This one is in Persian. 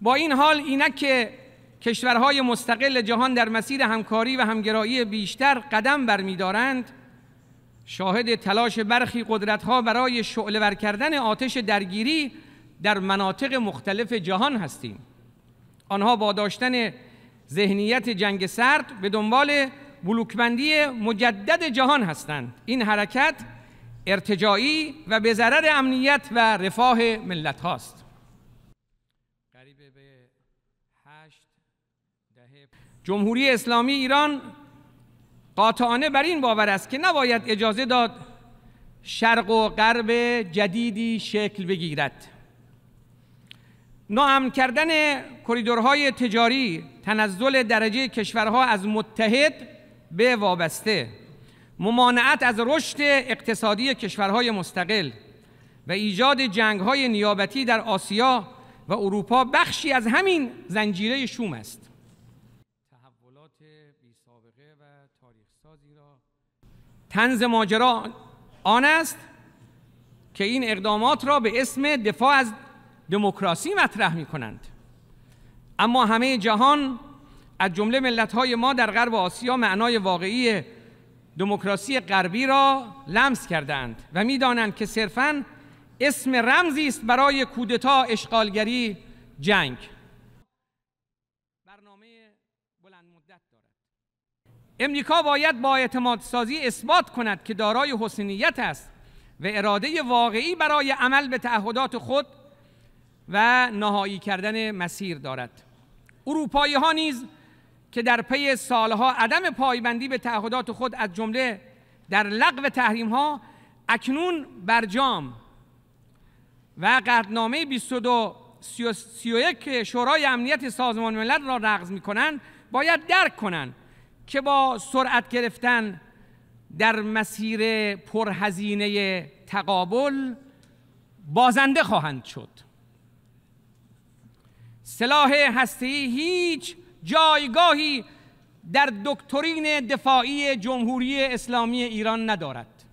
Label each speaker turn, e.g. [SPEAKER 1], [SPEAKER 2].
[SPEAKER 1] با این حال اینک که کشورهای مستقل جهان در مسیر همکاری و همگرایی بیشتر قدم برمیدارند شاهد تلاش برخی قدرتها برای شعلهور کردن آتش درگیری در مناطق مختلف جهان هستیم آنها با داشتن ذهنیت جنگ سرد به دنبال بلوکبندی مجدد جهان هستند این حرکت ارتجاعی و به ضرر امنیت و رفاه ملت هاست جمهوری اسلامی ایران قاطعانه بر این باور است که نباید اجازه داد شرق و غرب جدیدی شکل بگیرد ناامن کردن کریدورهای تجاری تنزل درجه کشورها از متحد به وابسته ممانعت از رشد اقتصادی کشورهای مستقل و ایجاد جنگهای نیابتی در آسیا و اروپا بخشی از همین زنجیره شوم است تحولات بیسابقه و تاریخ را تنز ماجرا آن است که این اقدامات را به اسم دفاع از دموکراسی مطرح می کنند اما همه جهان از جمله ملت ما در غرب آسیا معنای واقعی دموکراسی غربی را لمس کردند و میدانند که صرفاً اسم رمزی است برای کودتا اشغالگری جنگ برنامه بلند مدت دارد امریکا باید با اعتماد سازی اثبات کند که دارای حسنیت است و اراده واقعی برای عمل به تعهدات خود و نهایی کردن مسیر دارد اروپایی ها نیز که در پی سالها عدم پایبندی به تعهدات خود از جمله در لغو تحریم ها اکنون برجام و قدنامه 22 31 شورای امنیت سازمان ملل را رغز می باید درک کنند که با سرعت گرفتن در مسیر پرهزینه تقابل بازنده خواهند شد سلاح هستی هیچ جایگاهی در دکترین دفاعی جمهوری اسلامی ایران ندارد